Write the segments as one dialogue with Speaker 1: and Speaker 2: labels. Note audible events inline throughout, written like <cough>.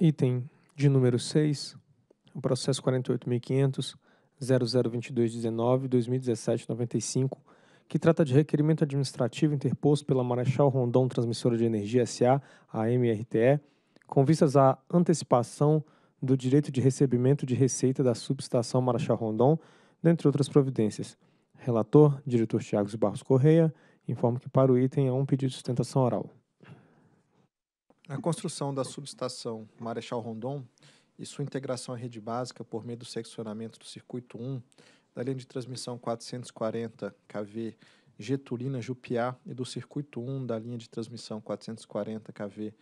Speaker 1: Item de número 6, o processo 48.500.002219-2017-95, que trata de requerimento administrativo interposto pela Marechal Rondon Transmissora de Energia SA, a MRTE, com vistas à antecipação do direito de recebimento de receita da subestação Marechal Rondon, dentre outras providências. Relator, diretor Tiago Barros Correia, informa que para o item há um pedido de sustentação oral.
Speaker 2: A construção da subestação Marechal Rondon e sua integração à rede básica por meio do seccionamento do circuito 1 da linha de transmissão 440 kV Getulina Jupiá e do circuito 1 da linha de transmissão 440 kV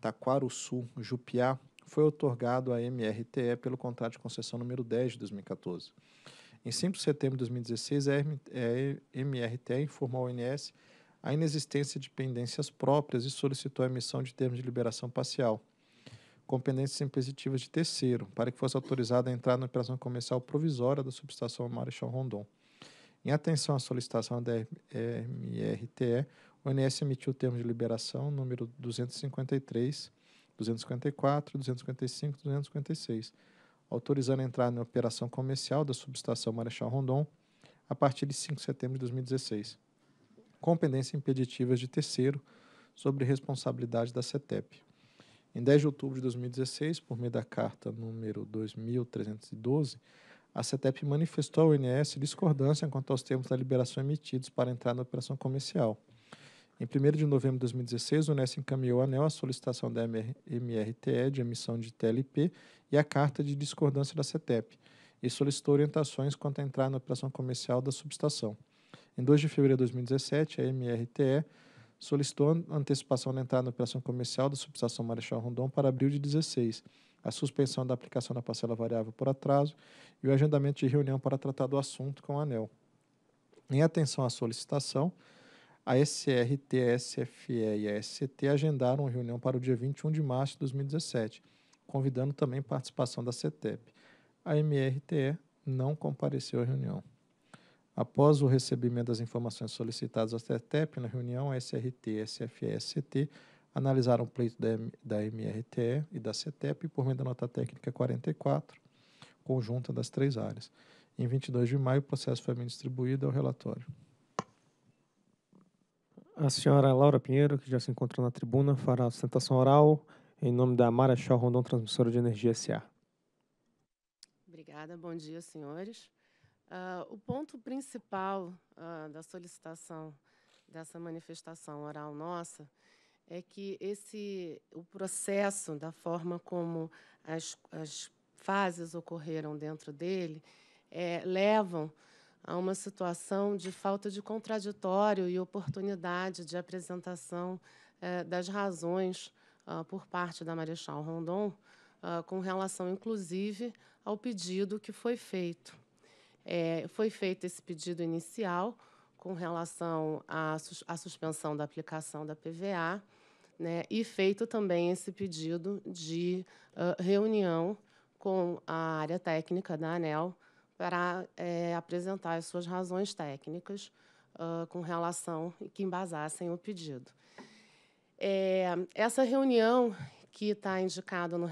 Speaker 2: Taquaruçu Jupiá foi otorgado à MRTE pelo contrato de concessão número 10 de 2014. Em 5 de setembro de 2016, a MRTE informou ao INS a inexistência de pendências próprias e solicitou a emissão de termos de liberação parcial, com pendências impositivas de terceiro, para que fosse autorizada a entrar na operação comercial provisória da subestação Marechal Rondon. Em atenção à solicitação da MRTE, o ONS emitiu o termo de liberação número 253, 254, 255 e 256, autorizando a entrada na operação comercial da subestação Marechal Rondon a partir de 5 de setembro de 2016 competência impeditivas de terceiro sobre responsabilidade da CETEP. Em 10 de outubro de 2016, por meio da carta número 2312, a CETEP manifestou ao INS discordância quanto aos termos da liberação emitidos para entrar na operação comercial. Em 1 de novembro de 2016, o INES encaminhou à ANEL a solicitação da MRTE de emissão de TLP e a carta de discordância da CETEP, e solicitou orientações quanto a entrar na operação comercial da subestação. Em 2 de fevereiro de 2017, a MRTE solicitou antecipação da entrada na operação comercial da subestação Marechal Rondon para abril de 2016, a suspensão da aplicação da parcela variável por atraso e o agendamento de reunião para tratar do assunto com a ANEL. Em atenção à solicitação, a SRT, a SFE e a SCT agendaram uma reunião para o dia 21 de março de 2017, convidando também participação da CETEP. A MRTE não compareceu à reunião. Após o recebimento das informações solicitadas à CETEP, na reunião, a SRT, SFS e analisaram o pleito da, da MRTE e da CETEP por meio da nota técnica 44, conjunta das três áreas. Em 22 de maio, o processo foi bem distribuído ao relatório.
Speaker 1: A senhora Laura Pinheiro, que já se encontra na tribuna, fará a sustentação oral em nome da Marechal Rondon Transmissora de Energia S.A.
Speaker 3: Obrigada, bom dia, senhores. Uh, o ponto principal uh, da solicitação dessa manifestação oral nossa é que esse o processo da forma como as, as fases ocorreram dentro dele é, levam a uma situação de falta de contraditório e oportunidade de apresentação é, das razões uh, por parte da Marechal Rondon, uh, com relação, inclusive, ao pedido que foi feito. É, foi feito esse pedido inicial com relação à, sus à suspensão da aplicação da PVA, né, e feito também esse pedido de uh, reunião com a área técnica da ANEL para é, apresentar as suas razões técnicas uh, com relação que embasassem o pedido. É, essa reunião que está no,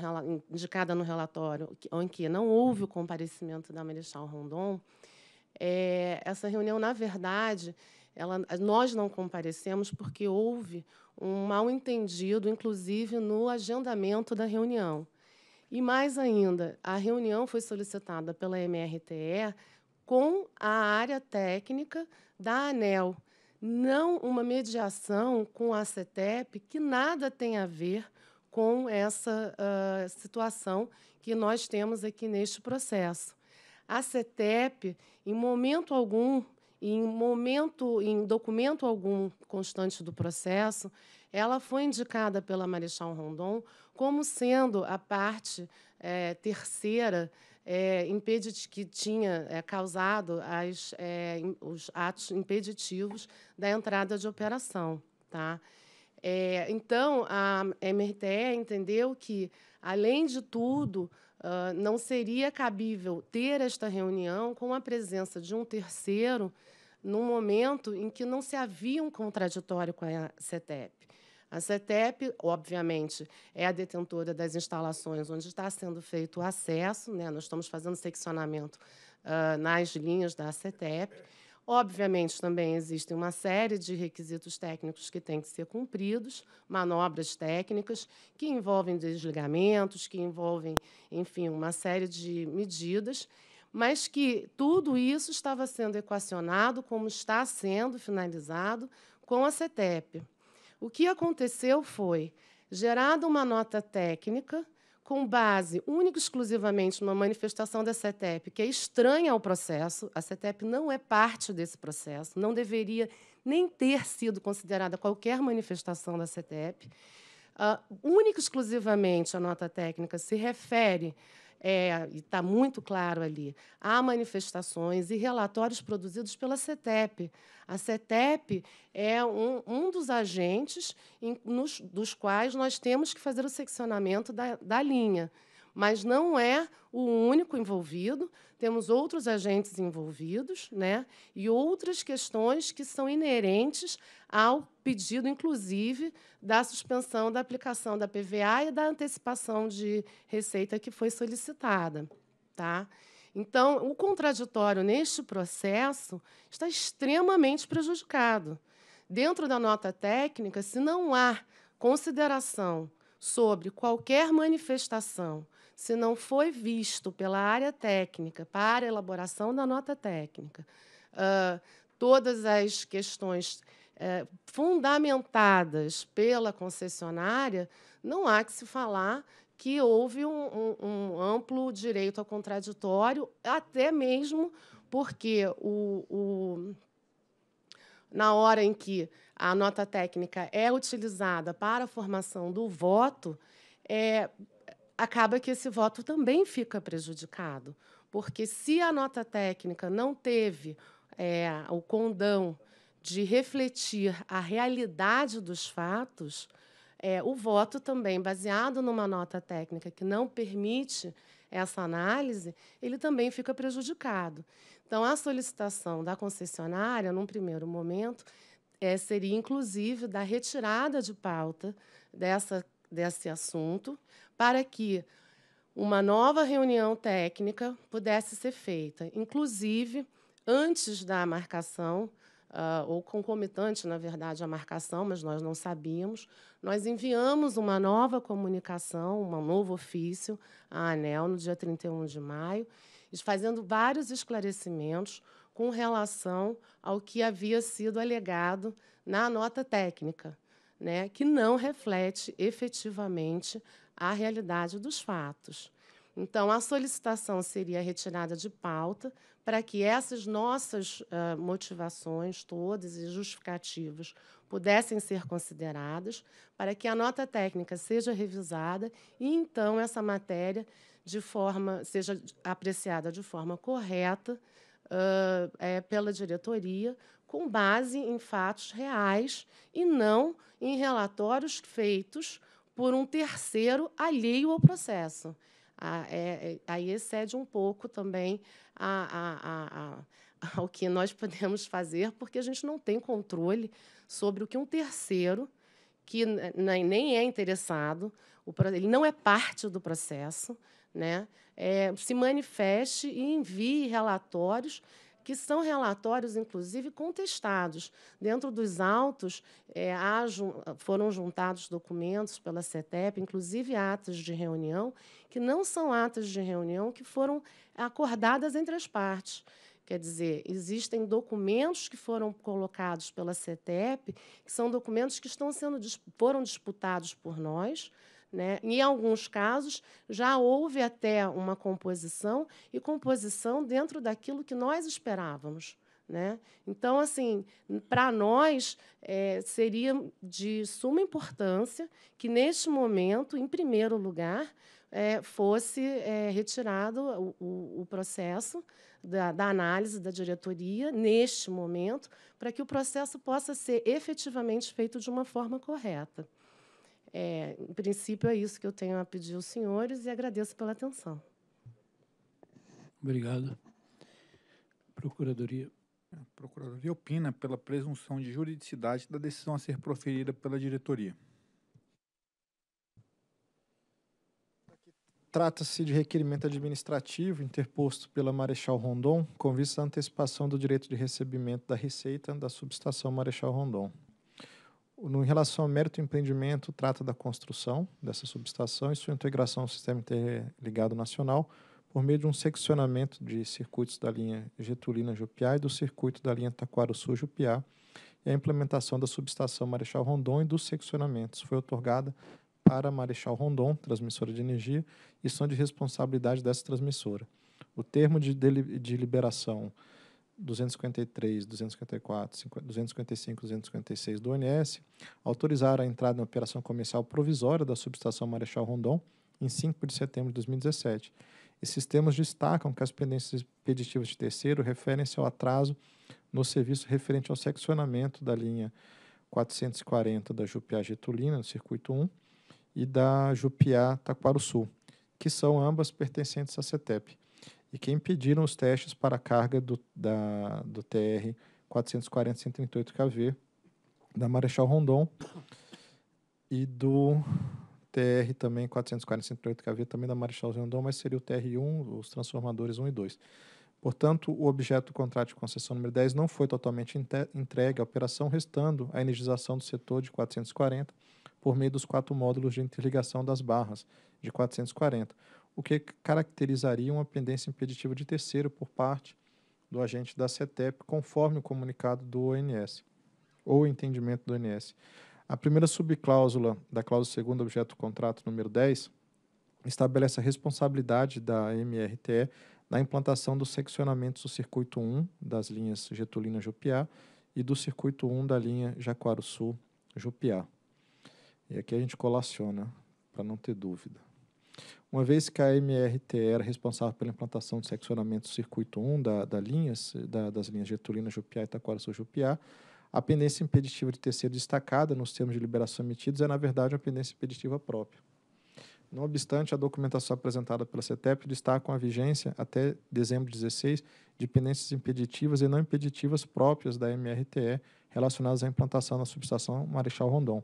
Speaker 3: indicada no relatório, em que não houve o comparecimento da Marechal Rondon, é, essa reunião, na verdade, ela, nós não comparecemos porque houve um mal-entendido, inclusive no agendamento da reunião. E mais ainda, a reunião foi solicitada pela MRTE com a área técnica da ANEL, não uma mediação com a CETEP que nada tem a ver com essa uh, situação que nós temos aqui neste processo. A CETEP, em momento algum, em momento, em documento algum constante do processo, ela foi indicada pela Marechal Rondon como sendo a parte é, terceira é, que tinha é, causado as, é, os atos impeditivos da entrada de operação. Tá? É, então, a MRTE entendeu que, além de tudo, uh, não seria cabível ter esta reunião com a presença de um terceiro num momento em que não se havia um contraditório com a CETEP. A CETEP, obviamente, é a detentora das instalações onde está sendo feito o acesso, né? nós estamos fazendo seccionamento uh, nas linhas da CETEP. Obviamente, também existem uma série de requisitos técnicos que têm que ser cumpridos, manobras técnicas, que envolvem desligamentos, que envolvem, enfim, uma série de medidas, mas que tudo isso estava sendo equacionado, como está sendo finalizado, com a CETEP. O que aconteceu foi gerada uma nota técnica com base única e exclusivamente numa manifestação da CETEP, que é estranha ao processo, a CETEP não é parte desse processo, não deveria nem ter sido considerada qualquer manifestação da CETEP. Uh, única e exclusivamente a nota técnica se refere é, e está muito claro ali, há manifestações e relatórios produzidos pela CETEP. A CETEP é um, um dos agentes em, nos, dos quais nós temos que fazer o seccionamento da, da linha mas não é o único envolvido. Temos outros agentes envolvidos, né? E outras questões que são inerentes ao pedido, inclusive, da suspensão da aplicação da PVA e da antecipação de receita que foi solicitada, tá? Então, o contraditório neste processo está extremamente prejudicado. Dentro da nota técnica, se não há consideração sobre qualquer manifestação se não foi visto pela área técnica para elaboração da nota técnica, uh, todas as questões uh, fundamentadas pela concessionária, não há que se falar que houve um, um, um amplo direito ao contraditório, até mesmo porque o, o na hora em que a nota técnica é utilizada para a formação do voto, é, acaba que esse voto também fica prejudicado, porque se a nota técnica não teve é, o condão de refletir a realidade dos fatos, é, o voto também, baseado numa nota técnica que não permite essa análise, ele também fica prejudicado. Então, a solicitação da concessionária, num primeiro momento, é, seria inclusive da retirada de pauta dessa, desse assunto, para que uma nova reunião técnica pudesse ser feita, inclusive antes da marcação, uh, ou concomitante, na verdade, a marcação, mas nós não sabíamos, nós enviamos uma nova comunicação, um novo ofício à ANEL no dia 31 de maio, fazendo vários esclarecimentos com relação ao que havia sido alegado na nota técnica, né, que não reflete efetivamente à realidade dos fatos. Então, a solicitação seria retirada de pauta para que essas nossas uh, motivações todas e justificativas pudessem ser consideradas, para que a nota técnica seja revisada e então essa matéria de forma seja apreciada de forma correta uh, é, pela diretoria, com base em fatos reais e não em relatórios feitos por um terceiro alheio ao processo. Ah, é, é, aí excede um pouco também a, a, a, ao <laughs> que nós podemos fazer, porque a gente não tem controle sobre o que um terceiro, que nem é interessado, ele não é parte do processo, né? É, se manifeste e envie relatórios que são relatórios, inclusive, contestados. Dentro dos autos, é, há, foram juntados documentos pela CETEP, inclusive atas de reunião, que não são atas de reunião que foram acordadas entre as partes. Quer dizer, existem documentos que foram colocados pela CETEP, que são documentos que estão sendo, foram disputados por nós, né? Em alguns casos, já houve até uma composição, e composição dentro daquilo que nós esperávamos. Né? Então, assim, para nós é, seria de suma importância que neste momento, em primeiro lugar, é, fosse é, retirado o, o, o processo da, da, análise da diretoria neste momento, para que o processo possa ser efetivamente feito de uma forma correta. É, em princípio, é isso que eu tenho a pedir aos senhores e agradeço pela atenção.
Speaker 1: Obrigado. Procuradoria. A Procuradoria opina pela presunção
Speaker 2: de juridicidade da decisão a ser proferida pela diretoria. Trata-se de requerimento administrativo interposto pela Marechal Rondon com vista à antecipação do direito de recebimento da receita da subestação Marechal Rondon. No, em relação ao mérito empreendimento, trata da construção dessa subestação e sua integração ao sistema interligado nacional por meio de um seccionamento de circuitos da linha Getulina-Jupiá e do circuito da linha taquaro sul jupiá e a implementação da subestação Marechal Rondon e dos seccionamentos foi otorgada para Marechal Rondon, transmissora de energia, e são de responsabilidade dessa transmissora. O termo de, de liberação 253, 254, 255, 256 do ONS autorizaram a entrada em operação comercial provisória da subestação Marechal Rondon em 5 de setembro de 2017. Esses termos destacam que as pendências expeditivas de terceiro referem-se ao atraso no serviço referente ao seccionamento da linha 440 da Jupiá Getulina, no circuito 1, e da Jupiá Taquaro Sul, que são ambas pertencentes à CETEP e que impediram os testes para a carga do, da, do TR 440-138KV da Marechal Rondon e do TR também 440-138KV também da Marechal Rondon, mas seria o TR1, os transformadores 1 e 2. Portanto, o objeto do contrato de concessão número 10 não foi totalmente entregue à operação, restando a energização do setor de 440 por meio dos quatro módulos de interligação das barras de 440, o que caracterizaria uma pendência impeditiva de terceiro por parte do agente da CETEP, conforme o comunicado do ONS, ou o entendimento do ONS. A primeira subcláusula da cláusula 2 objeto do contrato número 10 estabelece a responsabilidade da MRTE na implantação dos seccionamentos do circuito 1 das linhas Getulina-Jupiá e do circuito 1 da linha Jacuaro Sul-Jupiá. E aqui a gente colaciona, para não ter dúvida. Uma vez que a MRT era responsável pela implantação do seccionamento do circuito 1 da, da linhas, da, das linhas Getulina, Jupiá e Itaquara-Sul-Jupiá, a pendência impeditiva de ter sido destacada nos termos de liberação emitidos é, na verdade, uma pendência impeditiva própria. Não obstante, a documentação apresentada pela CETEP destaca a vigência, até dezembro de 16, de pendências impeditivas e não impeditivas próprias da MRTE relacionadas à implantação na subestação Marechal Rondon,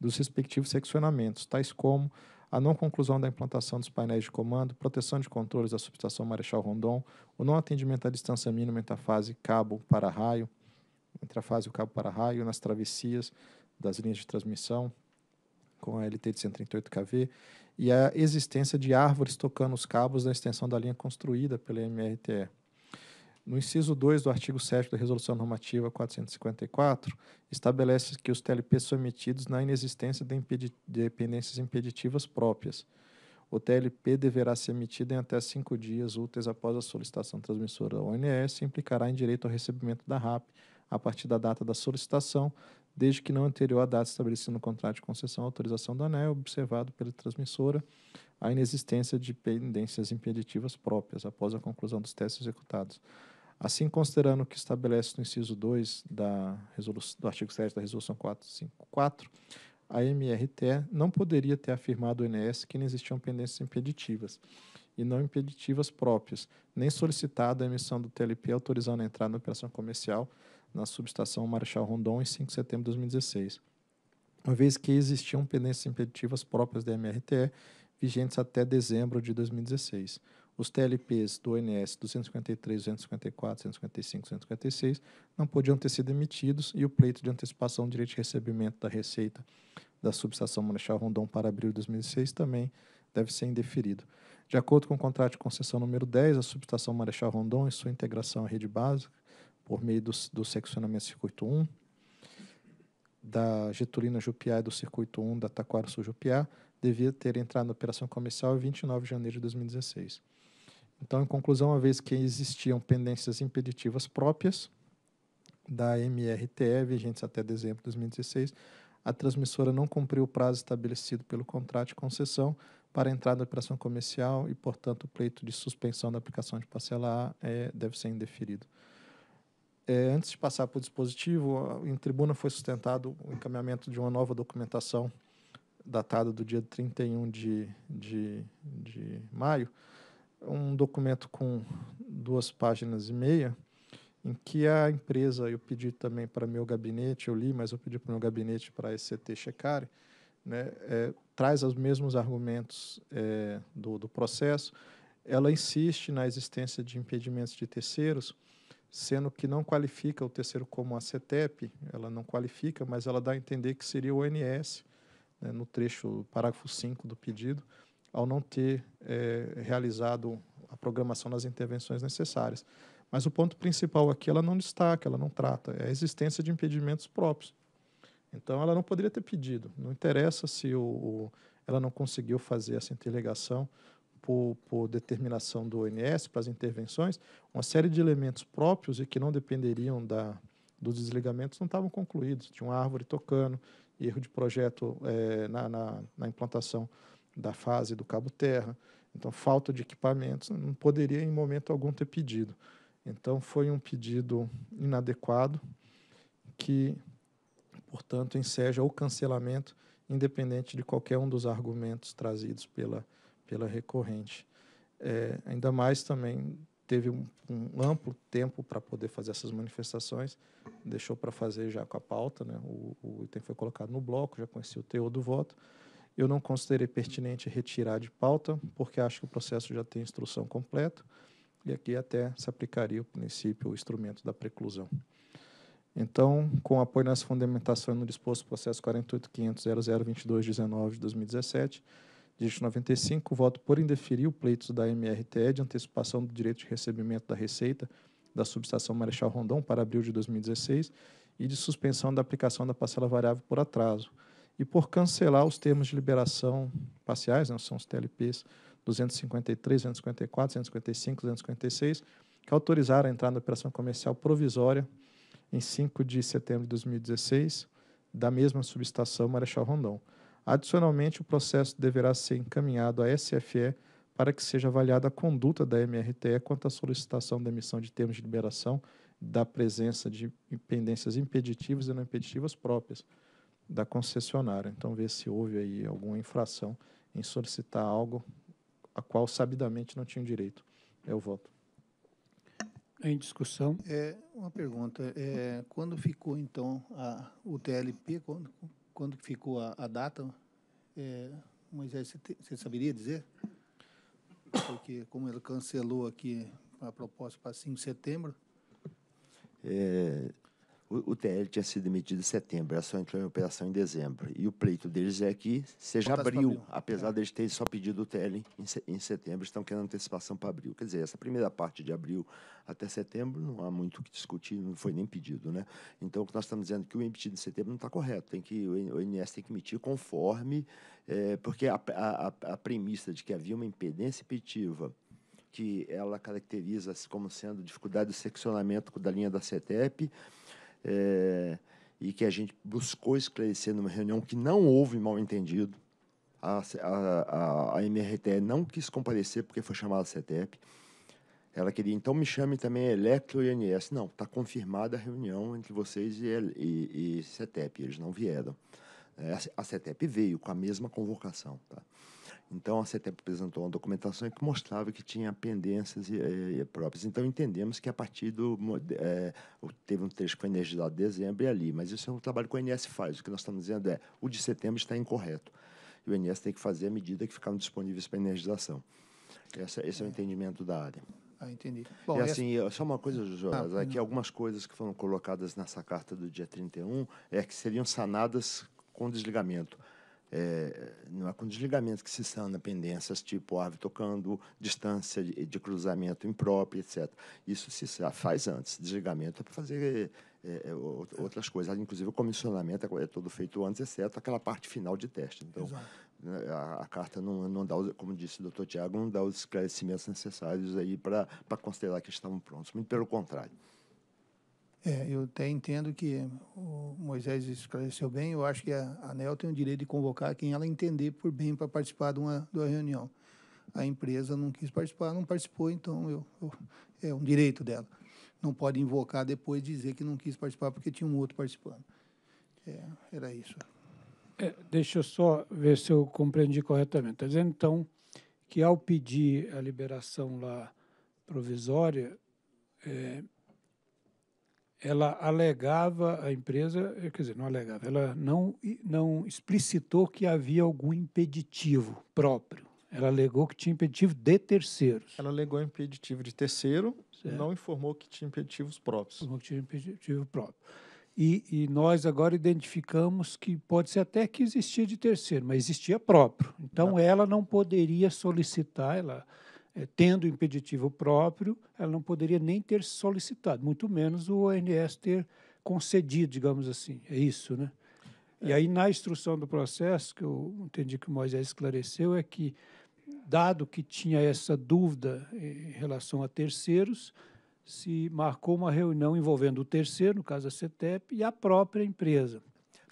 Speaker 2: dos respectivos seccionamentos, tais como a não conclusão da implantação dos painéis de comando, proteção de controles da subestação Marechal Rondon, o não atendimento à distância mínima entre a fase cabo para raio, entre a fase e o cabo para raio, nas travessias das linhas de transmissão com a LT de 138 kV e a existência de árvores tocando os cabos na extensão da linha construída pela MRTE. No inciso 2 do artigo 7 da Resolução Normativa 454, estabelece que os TLPs são emitidos na inexistência de, de dependências impeditivas próprias. O TLP deverá ser emitido em até cinco dias úteis após a solicitação transmissora da ONS e implicará em direito ao recebimento da RAP a partir da data da solicitação, desde que não anterior à data estabelecida no contrato de concessão autorização do ANEL, observado pela transmissora a inexistência de pendências impeditivas próprias após a conclusão dos testes executados. Assim, considerando o que estabelece no inciso 2 da resolução, do artigo 7 da Resolução 454, a MRT não poderia ter afirmado ao INS que não existiam pendências impeditivas e não impeditivas próprias, nem solicitado a emissão do TLP autorizando a entrada na operação comercial na subestação Marechal Rondon em 5 de setembro de 2016, uma vez que existiam pendências impeditivas próprias da MRTE vigentes até dezembro de 2016 os TLPs do ONS 253, 254, 155, 156 não podiam ter sido emitidos e o pleito de antecipação do direito de recebimento da receita da subestação Marechal Rondon para abril de 2006 também deve ser indeferido. De acordo com o contrato de concessão número 10, a subestação Marechal Rondon e sua integração à rede básica, por meio do, do seccionamento circuito 1, da Getulina Jupiá e do circuito 1 da Taquara Sul Jupiá, devia ter entrado na operação comercial em 29 de janeiro de 2016. Então, em conclusão, uma vez que existiam pendências impeditivas próprias da MRTE, vigentes até dezembro de 2016, a transmissora não cumpriu o prazo estabelecido pelo contrato de concessão para entrada na operação comercial e, portanto, o pleito de suspensão da aplicação de parcela A é, deve ser indeferido. É, antes de passar para o dispositivo, em tribuna foi sustentado o encaminhamento de uma nova documentação datada do dia 31 de, de, de maio, um documento com duas páginas e meia, em que a empresa, eu pedi também para meu gabinete, eu li, mas eu pedi para o meu gabinete para a ECT checar, né, é, traz os mesmos argumentos é, do, do processo. Ela insiste na existência de impedimentos de terceiros, sendo que não qualifica o terceiro como a CETEP, ela não qualifica, mas ela dá a entender que seria o ONS, né, no trecho, parágrafo 5 do pedido, ao não ter é, realizado a programação das intervenções necessárias. Mas o ponto principal aqui ela não destaca, ela não trata, é a existência de impedimentos próprios. Então ela não poderia ter pedido. Não interessa se o, o ela não conseguiu fazer essa interligação por, por, determinação do ONS para as intervenções, uma série de elementos próprios e que não dependeriam da, dos desligamentos não estavam concluídos. Tinha uma árvore tocando, erro de projeto é, na, na, na implantação da fase do cabo terra, então falta de equipamentos, não poderia em momento algum ter pedido. Então foi um pedido inadequado que, portanto, enseja o cancelamento independente de qualquer um dos argumentos trazidos pela, pela recorrente. É, ainda mais também teve um, um amplo tempo para poder fazer essas manifestações, deixou para fazer já com a pauta, né? o, o item foi colocado no bloco, já conhecia o teor do voto, eu não considerei pertinente retirar de pauta, porque acho que o processo já tem instrução completa, e aqui até se aplicaria o princípio, o instrumento da preclusão. Então, com apoio nessa fundamentação no disposto processo 48.500.0022.19 de 2017, dígito 95, voto por indeferir o pleito da MRTE de antecipação do direito de recebimento da receita da subestação Marechal Rondon para abril de 2016 e de suspensão da aplicação da parcela variável por atraso, e por cancelar os termos de liberação parciais, né, são os TLPs 253, 254, 255, 256, que autorizaram a entrada na operação comercial provisória em 5 de setembro de 2016, da mesma subestação Marechal Rondon. Adicionalmente, o processo deverá ser encaminhado à SFE para que seja avaliada a conduta da MRTE quanto à solicitação da emissão de termos de liberação da presença de pendências impeditivas e não impeditivas próprias da concessionária. Então, ver se houve aí alguma infração em solicitar algo a qual sabidamente não tinha direito. É o voto.
Speaker 1: Em discussão.
Speaker 4: É, uma pergunta. É, quando ficou, então, a, o TLP? Quando, quando ficou a, a data? É, Moisés, você, você saberia dizer? Porque, como ele cancelou aqui a proposta para 5 de setembro.
Speaker 5: É, o, TL tinha sido emitido em setembro, a só entrou em operação em dezembro. E o pleito deles é que seja abril, abril, apesar é. deles terem só pedido o TL em, em setembro, estão querendo antecipação para abril. Quer dizer, essa primeira parte de abril até setembro não há muito o que discutir, não foi nem pedido. Né? Então, o que nós estamos dizendo é que o emitido em setembro não está correto, tem que, o INS tem que emitir conforme, é, porque a, a, a premissa de que havia uma impedência impeditiva que ela caracteriza-se como sendo dificuldade de seccionamento da linha da CETEP, é, e que a gente buscou esclarecer numa reunião que não houve mal-entendido. A, a, a, MRTE não quis comparecer porque foi chamada a CETEP. Ela queria, então me chame também Electro e INS. Não, está confirmada a reunião entre vocês e, e, e CETEP. Eles não vieram. É, a CETEP veio com a mesma convocação. Tá? Então, a CETEP apresentou uma documentação que mostrava que tinha pendências próprias. Então, entendemos que a partir do. É, teve um trecho com a energia de dezembro e ali, mas isso é um trabalho que o INS faz. O que nós estamos dizendo é o de setembro está incorreto. E o INS tem que fazer a medida que ficaram disponíveis para energização. esse é. é o entendimento da área.
Speaker 4: Ah, entendi. Bom, e assim,
Speaker 5: essa... só uma coisa, José, ah, é que algumas coisas que foram colocadas nessa carta do dia 31 é que seriam sanadas com desligamento. É, não é com desligamento que se sana pendências tipo ave tocando, distância de, de cruzamento impróprio, etc. Isso se faz antes. Desligamento é para fazer é, é outras coisas. Inclusive, o comissionamento é, é todo feito antes, exceto aquela parte final de teste. Então, né, a, a, carta não, não dá, como disse o doutor Tiago, não dá os esclarecimentos necessários aí para considerar que estavam prontos. Muito pelo contrário.
Speaker 4: É, eu até entendo que o Moisés esclareceu bem. Eu acho que a ANEL tem o direito de convocar quem ela entender por bem para participar de uma, de uma reunião. A empresa não quis participar, não participou, então eu, eu, é um direito dela. Não pode invocar depois dizer que não quis participar porque tinha um outro participando.
Speaker 1: É, era isso. É, deixa eu só ver se eu compreendi corretamente. Está dizendo, então, que ao pedir a liberação lá provisória, é, ela alegava a empresa, eh, quer dizer, não alegava, ela não, não explicitou que havia algum impeditivo próprio. Ela alegou que tinha impeditivo de terceiros. Ela alegou impeditivo de terceiro, certo. não informou que tinha impeditivos próprios. Informou que tinha impeditivo próprio. E, e, nós agora identificamos que pode ser até que existia de terceiro, mas existia próprio. Então não. Tá. ela não poderia solicitar, ela é, tendo impeditivo próprio, ela não poderia nem ter solicitado, muito menos o ONS ter concedido, digamos assim. É isso, né? E é. aí, na instrução do processo, que eu entendi que o Moisés esclareceu, é que, dado que tinha essa dúvida em relação a terceiros, se marcou uma reunião envolvendo o terceiro, no caso a CETEP, e a própria empresa.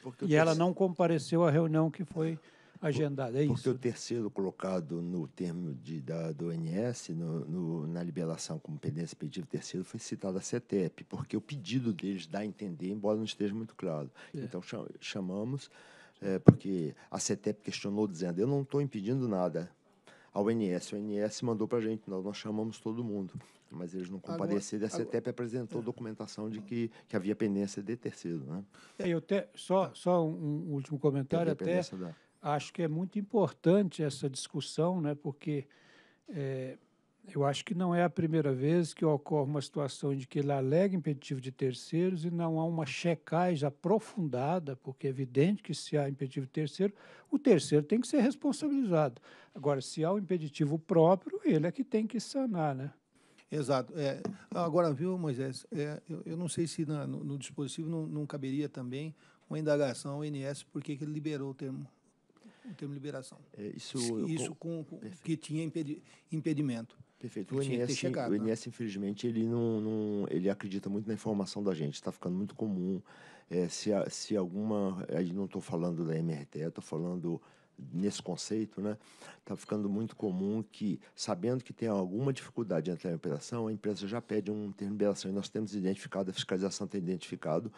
Speaker 1: Porque e ela
Speaker 5: não compareceu à reunião que foi agendada, é porque isso? Porque o terceiro colocado no termo de, da, do ONS, no, no, na liberação como pendência pedido terceiro, foi citada a CETEP, porque o pedido deles dá a entender, embora não esteja muito claro. É. Então, chamamos, é, porque a CETEP questionou, dizendo, eu não estou impedindo nada, ao ONS. O ONS mandou para a gente, nós, nós, chamamos todo mundo, mas eles não compareceram. Agora, a CETEP agora, apresentou é. documentação de que, que havia pendência de terceiro. Né?
Speaker 1: É, eu te, só, só um, último comentário até. Da acho que é muito importante essa discussão, né, porque é, eu acho que não é a primeira vez que ocorre uma situação de que ele alega impeditivo de terceiros e não há uma checagem aprofundada, porque é evidente que se há impeditivo de terceiro, o terceiro tem que ser responsabilizado. Agora, se há o um impeditivo próprio, ele é que tem que sanar, né? Exato. É,
Speaker 4: agora, viu, Moisés, é, eu, eu, não sei se na, no, no, dispositivo não, não, caberia também uma indagação ao INS por que ele liberou o termo o termo liberação. É, isso isso com, com que tinha impedi impedimento. Perfeito. O INS, chegado, o
Speaker 5: INS, né? infelizmente, ele não, não, ele acredita muito na informação da gente. Está ficando muito comum. É, se, se alguma, não estou falando da MRT, estou falando nesse conceito, né? Está ficando muito comum que, sabendo que tem alguma dificuldade de entrar em operação, a empresa já pede um termo de liberação. E nós temos identificado, a fiscalização tem identificado,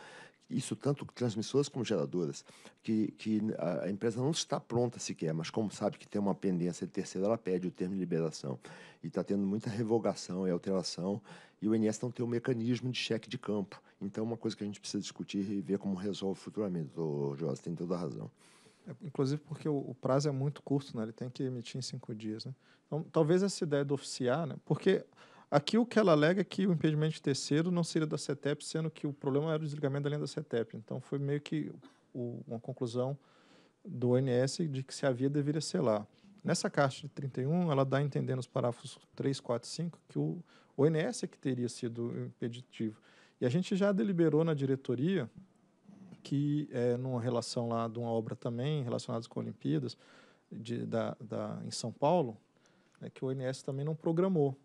Speaker 5: isso tanto transmissoras como geradoras, que, que a empresa não está pronta sequer, mas como sabe que tem uma pendência de terceiro, ela pede o termo de liberação. E está tendo muita revogação e alteração, e o INS não tem um mecanismo de cheque de campo. Então, é uma coisa que a gente precisa discutir e ver como resolve futuramente, José, tem toda a razão. É, inclusive porque o, o, prazo é muito curto, né? ele tem que
Speaker 2: emitir em cinco dias. Né? Então, talvez essa ideia do oficiar, né? porque aqui o que ela alega é que o impedimento de terceiro não seria da CETEP, sendo que o problema era o desligamento da linha da CETEP. Então, foi meio que o, uma conclusão do ONS de que se havia, deveria ser lá. Nessa carta de 31, ela dá a entender nos parágrafos 3, 4 e 5 que o ONS é que teria sido impeditivo. E a gente já deliberou na diretoria, que é numa relação lá de uma obra também relacionada com Olimpíadas de, da, da, em São Paulo, é que o ONS também não programou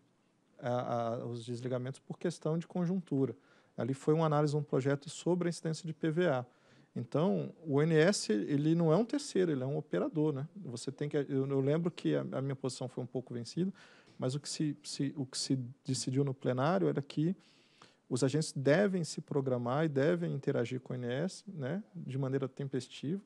Speaker 2: a, a, os desligamentos por questão de conjuntura. Ali foi uma análise de um projeto sobre a incidência de PVA. Então, o ONS ele não é um terceiro, ele é um operador, né? Você tem que eu, eu lembro que a, a, minha posição foi um pouco vencida, mas o que se, se o que se decidiu no plenário era que os agentes devem se programar e devem interagir com o INS né, de maneira tempestiva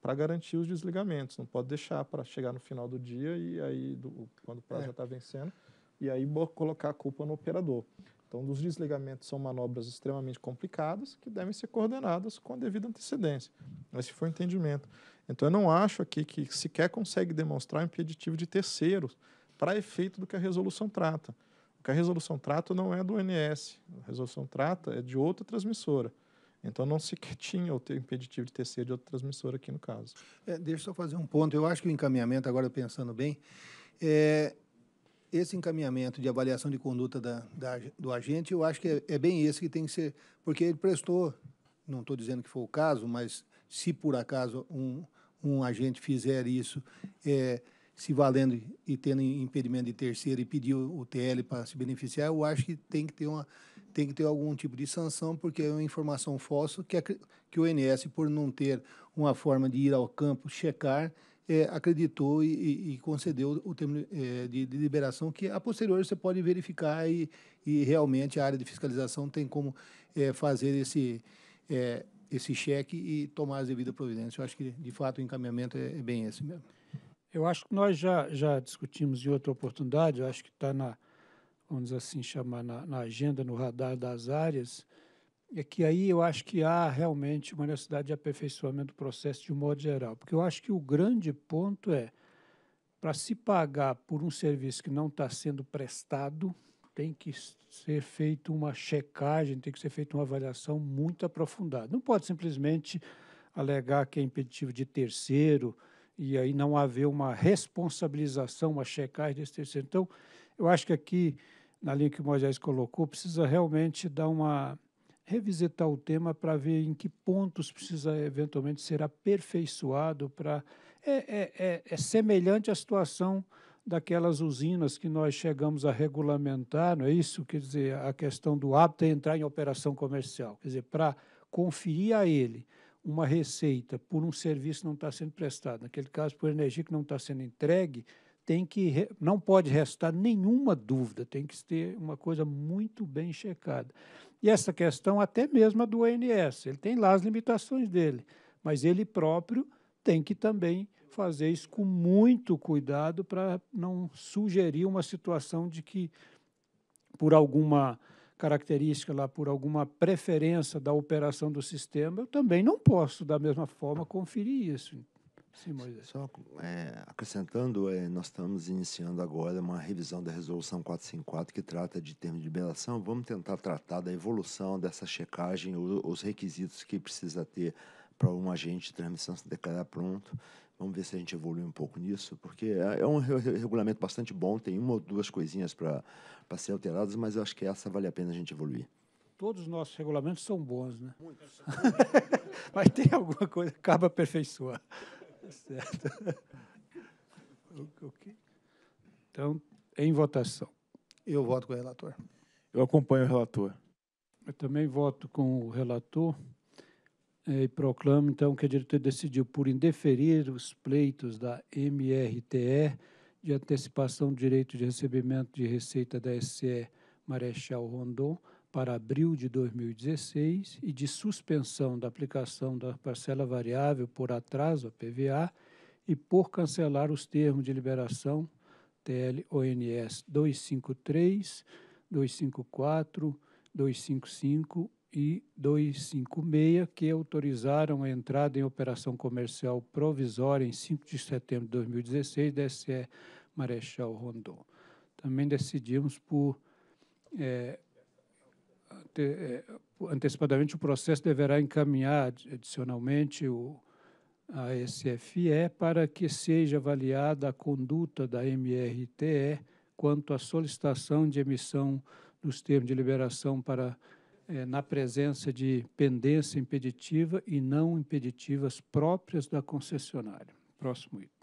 Speaker 2: para garantir os desligamentos. Não pode deixar para chegar no final do dia e aí, do, quando o prazo é. já está vencendo, e aí colocar a culpa no operador. Então, os desligamentos são manobras extremamente complicadas que devem ser coordenadas com a devida antecedência. Esse foi o entendimento. Então, eu não acho aqui que sequer consegue demonstrar impeditivo de terceiros para efeito do que a resolução trata. Porque a resolução trata não é do NS, a resolução trata é de outra transmissora. Então, não se tinha o impeditivo de terceiro de outra transmissora aqui no caso. É, deixa eu só fazer um ponto. Eu acho que o encaminhamento, agora pensando
Speaker 4: bem, é, esse encaminhamento de avaliação de conduta da, da, do agente, eu acho que é, é bem esse que tem que ser, porque ele prestou, não estou dizendo que foi o caso, mas se por acaso um, um agente fizer isso, é, se valendo e tendo impedimento de terceiro e pedir o TL para se beneficiar, eu acho que tem que ter uma tem que ter algum tipo de sanção, porque é uma informação falsa que, a, que o INS, por não ter uma forma de ir ao campo checar, é, acreditou e, e, e, concedeu o termo é, de, de, liberação, que a posteriori você pode verificar e, e realmente a área de fiscalização tem como é, fazer esse, é, esse cheque e tomar as devidas providências. Eu acho que, de fato, o encaminhamento é, é bem esse mesmo.
Speaker 1: Eu acho que nós já, já discutimos em outra oportunidade, eu acho que está na, vamos assim chamar, na, na, agenda, no radar das áreas, é que aí eu acho que há realmente uma necessidade de aperfeiçoamento do processo de um modo geral. Porque eu acho que o grande ponto é, para se pagar por um serviço que não está sendo prestado, tem que ser feita uma checagem, tem que ser feita uma avaliação muito aprofundada. Não pode simplesmente alegar que é impeditivo de terceiro, e aí não haver uma responsabilização, uma checagem desse terceiro. Então, eu acho que aqui, na linha que o Moisés colocou, precisa realmente dar uma revisitar o tema para ver em que pontos precisa eventualmente ser aperfeiçoado para é, é, é, é semelhante à situação daquelas usinas que nós chegamos a regulamentar, não é isso? Quer dizer, a questão do hábito é entrar em operação comercial. Quer dizer, para conferir a ele uma receita por um serviço que não está sendo prestado, naquele caso, por energia que não está sendo entregue, tem que não pode restar nenhuma dúvida, tem que ter uma coisa muito bem checada. E essa questão até mesmo a do ONS, ele tem lá as limitações dele, mas ele próprio tem que também fazer isso com muito cuidado para não sugerir uma situação de que por alguma característica lá por alguma preferência da operação do sistema, eu também não posso, da mesma forma, conferir isso. Sim, Moisés. Só
Speaker 5: é, acrescentando, é, nós estamos iniciando agora uma revisão da Resolução 454 que trata de termos de liberação. Vamos tentar tratar da evolução dessa checagem, os requisitos que precisa ter para um agente de transmissão se declarar pronto Vamos ver se a gente evolui um pouco nisso, porque é, é um regulamento bastante bom, tem uma ou duas coisinhas para ser alteradas, mas eu acho que essa vale a pena a gente evoluir.
Speaker 1: Todos os nossos regulamentos são bons, né? Muitos. <laughs> mas tem alguma coisa que acaba aperfeiçoar. Tá certo. Okay. Então, em votação. Eu voto com o relator. Eu acompanho o relator. Eu também voto com o relator. É, e proclamo, então, que a diretoria decidiu por indeferir os pleitos da MRTE de antecipação do direito de recebimento de receita da SE Marechal Rondon para abril de 2016 e de suspensão da aplicação da parcela variável por atraso, a PVA, e por cancelar os termos de liberação TLONS 253, 254, 255 e 256, que autorizaram a entrada em operação comercial provisória em 5 de setembro de 2016 da SE Marechal Rondon. Também decidimos por é, ante, é, antecipadamente o processo deverá encaminhar adicionalmente o, a SFE para que seja avaliada a conduta da MRTE quanto à solicitação de emissão dos termos de liberação para é, na presença de pendência impeditiva e não impeditivas próprias da concessionária. Próximo item.